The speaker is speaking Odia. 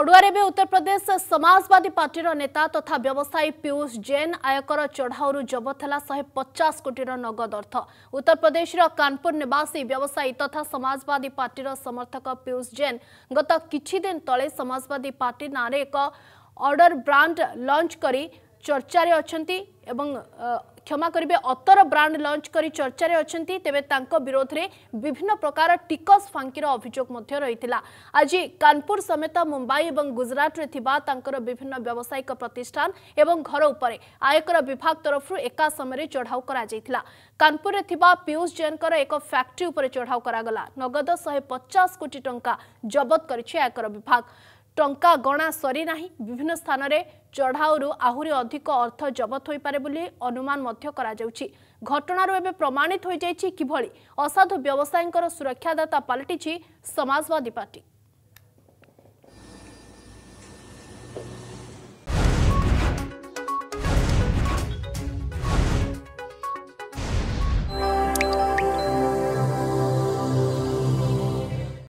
ଅଡ଼ୁଆରେ ଏବେ ଉତ୍ତରପ୍ରଦେଶ ସମାଜବାଦୀ ପାର୍ଟିର ନେତା ତଥା ବ୍ୟବସାୟୀ ପିୟୁଷ ଜୈନ ଆୟକର ଚଢ଼ାଉରୁ ଜବତ ହେଲା ଶହେ ପଚାଶ କୋଟିର ନଗଦ ଅର୍ଥ ଉତ୍ତରପ୍ରଦେଶର କାନପୁର ନିବାସୀ ବ୍ୟବସାୟୀ ତଥା ସମାଜବାଦୀ ପାର୍ଟିର ସମର୍ଥକ ପିୟୁଷ ଜୈନ ଗତ କିଛି ଦିନ ତଳେ ସମାଜବାଦୀ ପାର୍ଟି ନାଁରେ ଏକ ଅର୍ଡର ବ୍ରାଣ୍ଡ ଲଞ୍ଚ କରି ଚର୍ଚ୍ଚାରେ ଅଛନ୍ତି ଏବଂ କ୍ଷମା କରିବେ ଅତର ବ୍ରାଣ୍ଡ ଲଞ୍ଚ କରି ଚର୍ଚ୍ଚାରେ ଅଛନ୍ତି ତେବେ ତାଙ୍କ ବିରୋଧରେ ବିଭିନ୍ନ ପ୍ରକାର ଟିକସ ଫାଙ୍କିର ଅଭିଯୋଗ ମଧ୍ୟ ରହିଥିଲା ଆଜି କାନପୁର ସମେତ ମୁମ୍ବାଇ ଏବଂ ଗୁଜରାଟରେ ଥିବା ତାଙ୍କର ବିଭିନ୍ନ ବ୍ୟବସାୟିକ ପ୍ରତିଷ୍ଠାନ ଏବଂ ଘର ଉପରେ ଆୟକର ବିଭାଗ ତରଫରୁ ଏକା ସମୟରେ ଚଢ଼ାଉ କରାଯାଇଥିଲା କାନପୁରରେ ଥିବା ପିୟୁଷ ଜୈନଙ୍କର ଏକ ଫ୍ୟାକ୍ଟ୍ରି ଉପରେ ଚଢ଼ାଉ କରାଗଲା ନଗଦ ଶହେ ପଚାଶ କୋଟି ଟଙ୍କା ଜବତ କରିଛି ଆୟକର ବିଭାଗ ଟଙ୍କା ଗଣା ସରିନାହିଁ ବିଭିନ୍ନ ସ୍ଥାନରେ ଚଢ଼ାଉରୁ ଆହୁରି ଅଧିକ ଅର୍ଥ ଜବତ ହୋଇପାରେ ବୋଲି ଅନୁମାନ ମଧ୍ୟ କରାଯାଉଛି ଘଟଣାରୁ ଏବେ ପ୍ରମାଣିତ ହୋଇଯାଇଛି କିଭଳି ଅସାଧୁ ବ୍ୟବସାୟୀଙ୍କର ସୁରକ୍ଷାଦାତା ପାଲଟିଛି ସମାଜବାଦୀ ପାର୍ଟି